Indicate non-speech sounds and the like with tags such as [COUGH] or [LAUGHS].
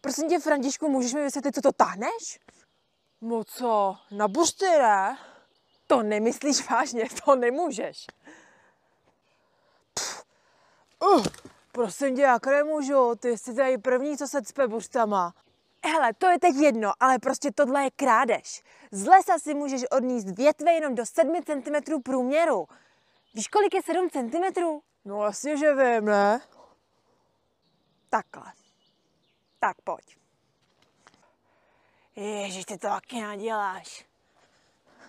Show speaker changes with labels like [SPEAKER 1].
[SPEAKER 1] Prosím tě, Františku, můžeš mi vysvětlit, co to táhneš? No co, na buštyre? To nemyslíš vážně, [LAUGHS] to nemůžeš. Uh, prosím tě, jak nemůžu, ty jsi tady první, co se cpe buštama. Hele, to je teď jedno, ale prostě tohle je krádež. Z lesa si můžeš odníst větve jenom do 7 cm průměru. Víš, kolik je 7 cm? No asi, že vím, ne? Takhle.
[SPEAKER 2] Tak pojď. Ježiš, ty to taky naděláš.